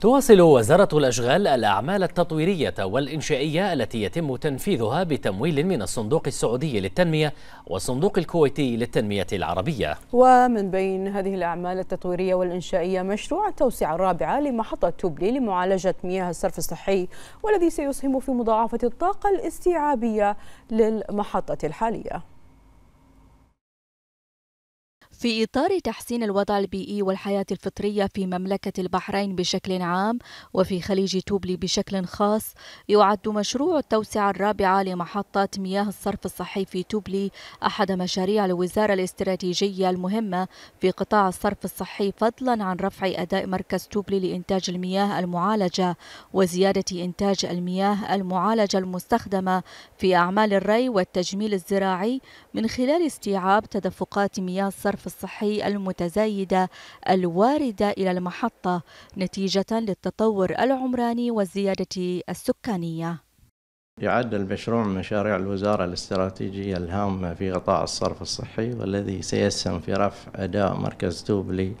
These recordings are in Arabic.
تواصل وزارة الأشغال الأعمال التطويرية والإنشائية التي يتم تنفيذها بتمويل من الصندوق السعودي للتنمية والصندوق الكويتي للتنمية العربية ومن بين هذه الأعمال التطويرية والإنشائية مشروع التوسعة الرابعة لمحطة توبلي لمعالجة مياه الصرف الصحي والذي سيسهم في مضاعفة الطاقة الاستيعابية للمحطة الحالية في إطار تحسين الوضع البيئي والحياة الفطرية في مملكة البحرين بشكل عام وفي خليج توبلي بشكل خاص يعد مشروع التوسعة الرابعة لمحطة مياه الصرف الصحي في توبلي أحد مشاريع الوزارة الاستراتيجية المهمة في قطاع الصرف الصحي فضلا عن رفع أداء مركز توبلي لإنتاج المياه المعالجة وزيادة إنتاج المياه المعالجة المستخدمة في أعمال الري والتجميل الزراعي من خلال استيعاب تدفقات مياه الصرف الصحي المتزايدة الواردة إلى المحطة نتيجة للتطور العمراني والزيادة السكانية يعد المشروع من مشاريع الوزارة الاستراتيجية الهامة في غطاء الصرف الصحي والذي سيسهم في رفع أداء مركز توبلي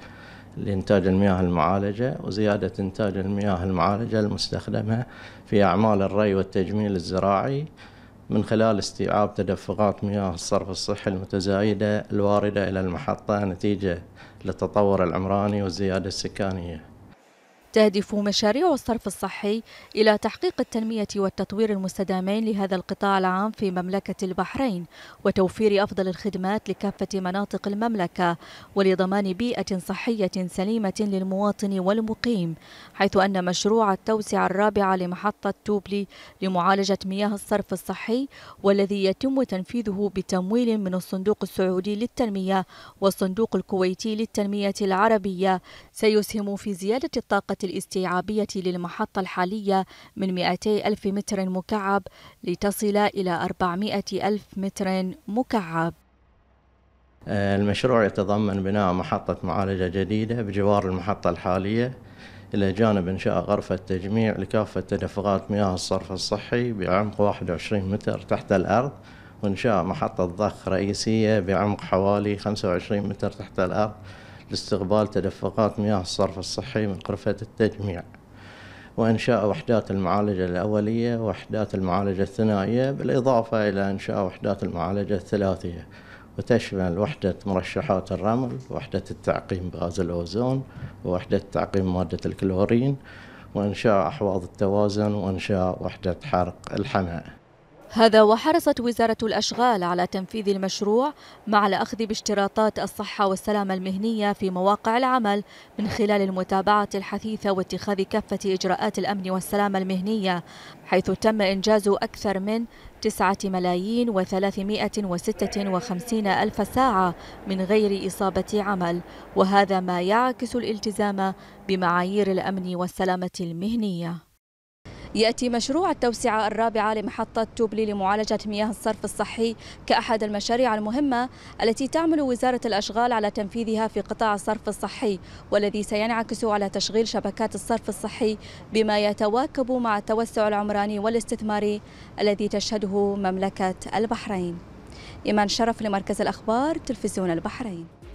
لإنتاج المياه المعالجة وزيادة إنتاج المياه المعالجة المستخدمة في أعمال الري والتجميل الزراعي من خلال استيعاب تدفقات مياه الصرف الصحي المتزايدة الواردة إلى المحطة نتيجة للتطور العمراني والزيادة السكانية تهدف مشاريع الصرف الصحي إلى تحقيق التنمية والتطوير المستدامين لهذا القطاع العام في مملكة البحرين وتوفير أفضل الخدمات لكافة مناطق المملكة ولضمان بيئة صحية سليمة للمواطن والمقيم حيث أن مشروع التوسعة الرابعة لمحطة توبلي لمعالجة مياه الصرف الصحي والذي يتم تنفيذه بتمويل من الصندوق السعودي للتنمية والصندوق الكويتي للتنمية العربية سيسهم في زيادة الطاقة الاستيعابية للمحطة الحالية من 200 ألف متر مكعب لتصل إلى 400 ألف متر مكعب المشروع يتضمن بناء محطة معالجة جديدة بجوار المحطة الحالية إلى جانب إنشاء غرفة تجميع لكافة تدفقات مياه الصرف الصحي بعمق 21 متر تحت الأرض وإنشاء محطة ضخ رئيسية بعمق حوالي 25 متر تحت الأرض لاستقبال تدفقات مياه الصرف الصحي من غرفة التجميع وإنشاء وحدات المعالجة الأولية ووحدات المعالجة الثنائية بالإضافة إلى إنشاء وحدات المعالجة الثلاثية وتشمل وحدة مرشحات الرمل وحدة التعقيم بغاز الأوزون ووحدة تعقيم مادة الكلورين وإنشاء أحواض التوازن وإنشاء وحدة حرق الحمأ هذا وحرصت وزارة الأشغال على تنفيذ المشروع مع الأخذ باشتراطات الصحة والسلامة المهنية في مواقع العمل من خلال المتابعة الحثيثة واتخاذ كافة إجراءات الأمن والسلامة المهنية حيث تم إنجاز أكثر من 9 ملايين و356 ألف ساعة من غير إصابة عمل وهذا ما يعكس الالتزام بمعايير الأمن والسلامة المهنية يأتي مشروع التوسعة الرابعة لمحطة توبلي لمعالجة مياه الصرف الصحي كأحد المشاريع المهمة التي تعمل وزارة الأشغال على تنفيذها في قطاع الصرف الصحي والذي سينعكس على تشغيل شبكات الصرف الصحي بما يتواكب مع التوسع العمراني والاستثماري الذي تشهده مملكة البحرين إيمان شرف لمركز الأخبار تلفزيون البحرين